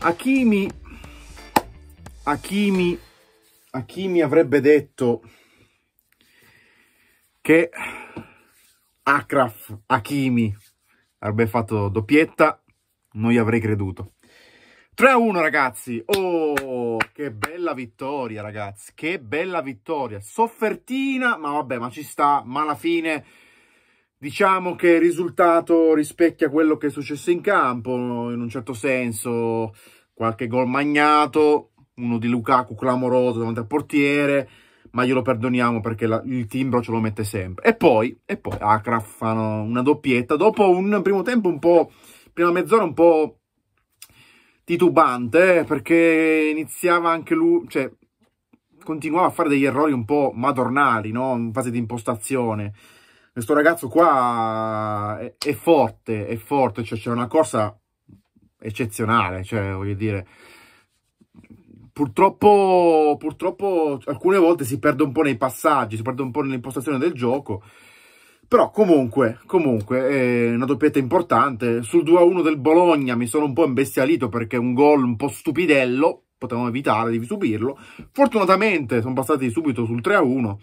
Hakimi, Hakimi, Hakimi avrebbe detto che Akraf Hakimi avrebbe fatto doppietta, non gli avrei creduto. 3-1 a ragazzi, oh che bella vittoria ragazzi, che bella vittoria, soffertina ma vabbè ma ci sta, ma alla fine Diciamo che il risultato rispecchia quello che è successo in campo, in un certo senso qualche gol magnato, uno di Lukaku clamoroso davanti al portiere, ma glielo perdoniamo perché la, il timbro ce lo mette sempre. E poi, e poi Akraf fanno una doppietta dopo un primo tempo un po', prima mezz'ora un po' titubante, eh, perché iniziava anche lui, cioè continuava a fare degli errori un po' madornali, no? in fase di impostazione questo ragazzo qua è, è forte, è forte, cioè c'è una corsa eccezionale, cioè voglio dire, purtroppo, purtroppo alcune volte si perde un po' nei passaggi, si perde un po' nell'impostazione del gioco, però comunque, comunque, è una doppietta importante, sul 2-1 del Bologna mi sono un po' imbestialito perché è un gol un po' stupidello, potevamo evitare di subirlo, fortunatamente sono passati subito sul 3-1,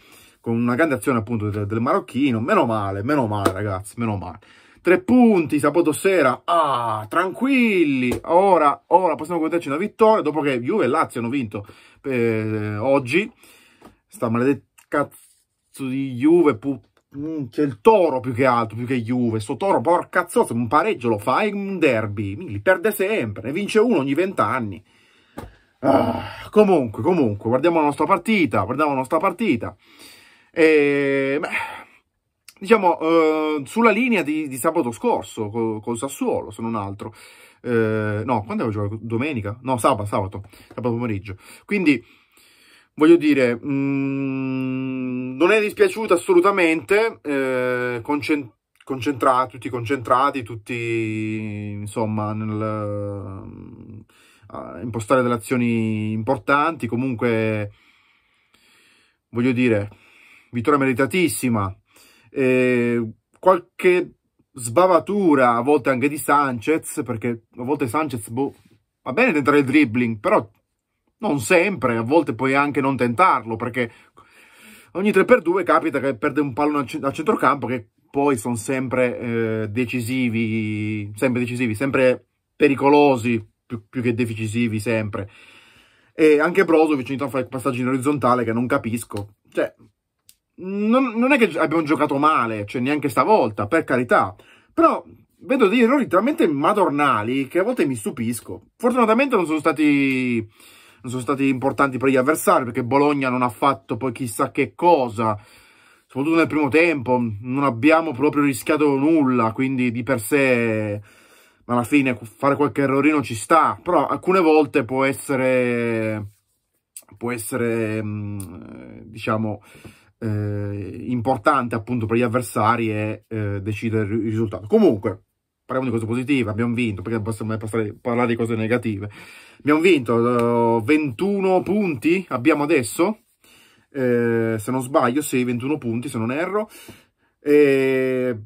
con una grande azione appunto del, del marocchino, meno male, meno male ragazzi, meno male. Tre punti sabato sera, ah, tranquilli, ora, ora possiamo contarci una vittoria, dopo che Juve e Lazio hanno vinto eh, oggi, sta maledetta cazzo di Juve, mm, c'è il toro più che altro, più che Juve, sto toro, porca cazzo, un pareggio lo fai un derby, li perde sempre, ne vince uno ogni vent'anni. Ah, comunque, comunque, guardiamo la nostra partita, guardiamo la nostra partita. E, beh, diciamo, eh, sulla linea di, di sabato scorso con, col, Sassuolo, se non altro. Eh, no, quando avevo giocato? Domenica? No, sabato, sabato, sabato pomeriggio. Quindi, voglio dire, mh, mm, non è dispiaciuto assolutamente, eh, concent concentrati, tutti concentrati, tutti, insomma, nel... Eh, impostare delle azioni importanti, comunque, voglio dire vittoria meritatissima, eh, qualche sbavatura a volte anche di Sanchez, perché a volte Sanchez boh, va bene tentare il dribbling, però non sempre, a volte puoi anche non tentarlo, perché ogni 3x2 capita che perde un pallone a centrocampo che poi sono sempre eh, decisivi, sempre decisivi, sempre pericolosi, più, più che decisivi sempre. E anche Brozovic ogni tanto fa il passaggio in orizzontale che non capisco. Cioè, non, non è che abbiamo giocato male, cioè neanche stavolta, per carità, però vedo degli errori talmente madornali che a volte mi stupisco. Fortunatamente non sono stati non sono stati importanti per gli avversari perché Bologna non ha fatto poi chissà che cosa soprattutto nel primo tempo non abbiamo proprio rischiato nulla quindi di per sé alla fine fare qualche errorino ci sta però alcune volte può essere può essere mm, diciamo eh, importante appunto per gli avversari e eh, decidere il risultato. Comunque, parliamo di cose positive, abbiamo vinto, perché possiamo parlare di cose negative. Abbiamo vinto eh, 21 punti, abbiamo adesso, eh, se non sbaglio, sì, 21 punti, se non erro. E...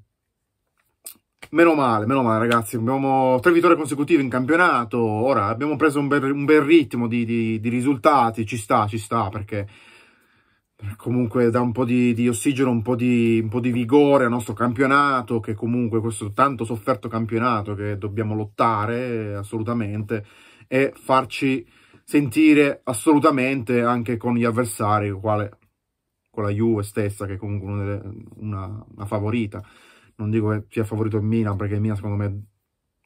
Meno male, meno male ragazzi, abbiamo tre vittorie consecutive in campionato, ora abbiamo preso un bel, un bel ritmo di, di, di risultati, ci sta, ci sta perché comunque dà un po' di, di ossigeno, un po di, un po' di vigore al nostro campionato, che comunque questo tanto sofferto campionato che dobbiamo lottare assolutamente e farci sentire assolutamente anche con gli avversari, quale, con la Juve stessa che comunque è una, una favorita. Non dico che sia favorito il Milan perché il Milan secondo me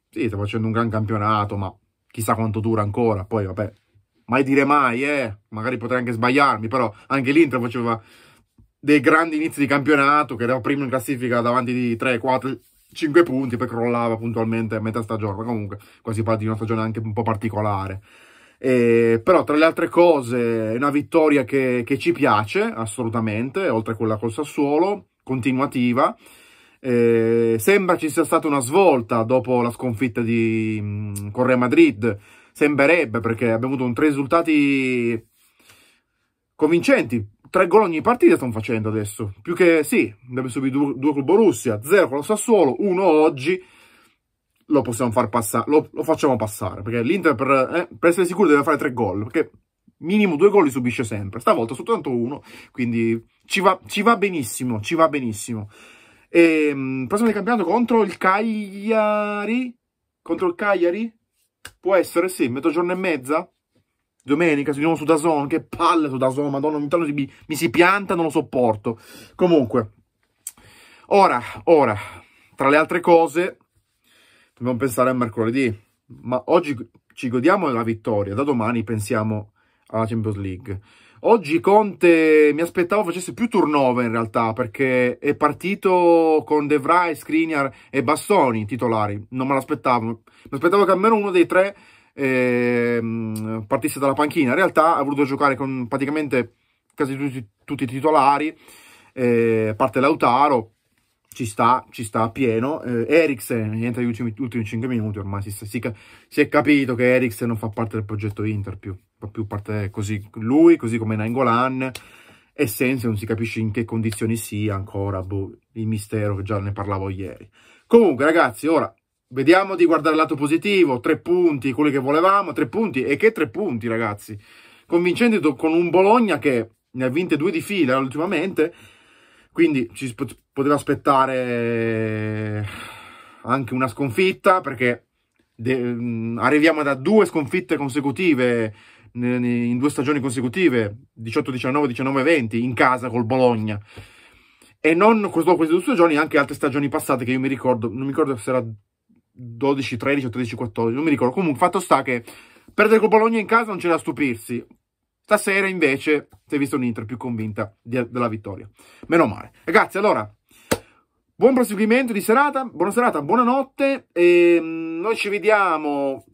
sì, sta facendo un gran campionato, ma chissà quanto dura ancora. Poi vabbè, mai dire mai, eh, magari potrei anche sbagliarmi, però anche l'Inter faceva dei grandi inizi di campionato, che era primo in classifica davanti di 3, 4, 5 punti, poi crollava puntualmente a metà stagione, ma comunque quasi parte di una stagione anche un po' particolare. Eh, però tra le altre cose è una vittoria che, che, ci piace assolutamente, oltre a quella col Sassuolo, continuativa. Eh, sembra ci sia stata una svolta dopo la sconfitta di mh, Correa Madrid Sembrerebbe perché abbiamo avuto tre risultati convincenti. Tre gol ogni partita stanno facendo adesso. Più che sì, abbiamo subito due, due col Borussia, zero con lo Sassuolo, uno oggi. Lo possiamo far passare, lo, lo facciamo passare. Perché l'Inter per, eh, per essere sicuro deve fare tre gol. Perché minimo due gol li subisce sempre. Stavolta soltanto uno. Quindi ci va, ci va benissimo, ci va benissimo. E, ehm, prossimo di campionato contro il Cagliari. Contro il Cagliari? Può essere, sì, mezzogiorno e mezza? Domenica, di nuovo su Dazon, che palle su Dazon, madonna, ogni tanto mi, mi si pianta, non lo sopporto. Comunque, ora, ora, tra le altre cose, dobbiamo pensare a mercoledì, ma oggi ci godiamo la vittoria, da domani pensiamo alla Champions League. Oggi Conte mi aspettavo facesse più turnover in realtà perché è partito con De Vrij, Skriniar e Bastoni titolari, non me l'aspettavo. Mi aspettavo che almeno uno dei tre eh, partisse dalla panchina. In realtà ha voluto giocare con praticamente quasi tutti, tutti i titolari, eh, a parte Lautaro, ci sta, ci sta pieno. Eh, Eriksen niente negli ultimi, ultimi 5 minuti, ormai si, si, si è capito che Eriksen non fa parte del progetto Inter più proprio parte così lui, così come Nangolan e senza non si capisce in che condizioni sia ancora, boh, il mistero che già ne parlavo ieri. Comunque ragazzi, ora vediamo di guardare il lato positivo, tre punti, quelli che volevamo, tre punti, e che tre punti ragazzi, convincenti con un Bologna che ne ha vinte due di fila ultimamente, quindi ci poteva aspettare anche una sconfitta perché arriviamo da due sconfitte consecutive in due stagioni consecutive, 18-19, 19-20, in casa col Bologna. E non solo queste due stagioni, anche altre stagioni passate che io mi ricordo, non mi ricordo se era 12, 13 o 13, 14, non mi ricordo. Comunque, fatto sta che perdere col Bologna in casa non c'è da stupirsi. Stasera invece si è visto un'Inter più convinta di, della vittoria. Meno male. Ragazzi, allora, buon proseguimento di serata, buona serata, buonanotte e ehm, noi ci vediamo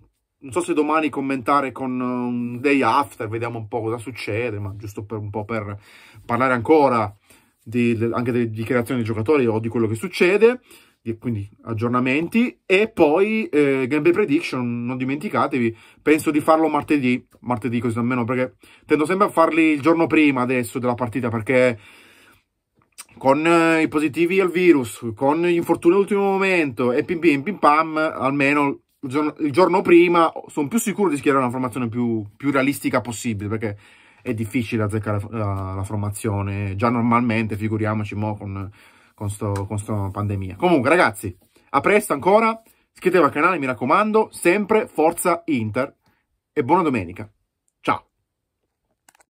non so se domani commentare con un um, day after, vediamo un po' cosa succede, ma giusto per un po' per parlare ancora di, anche di, di creazione dei giocatori o di quello che succede, di, quindi aggiornamenti, e poi eh, gameplay prediction, non dimenticatevi, penso di farlo martedì, martedì così almeno, perché tendo sempre a farli il giorno prima adesso della partita, perché con eh, i positivi al virus, con gli infortuni all'ultimo momento e pim pim pim pam, almeno il giorno, il giorno prima sono più sicuro di schierare una formazione più, più realistica possibile perché è difficile azzeccare la, la, formazione già normalmente figuriamoci mo con, questa pandemia comunque ragazzi a presto ancora iscrivetevi al canale mi raccomando sempre forza Inter e buona domenica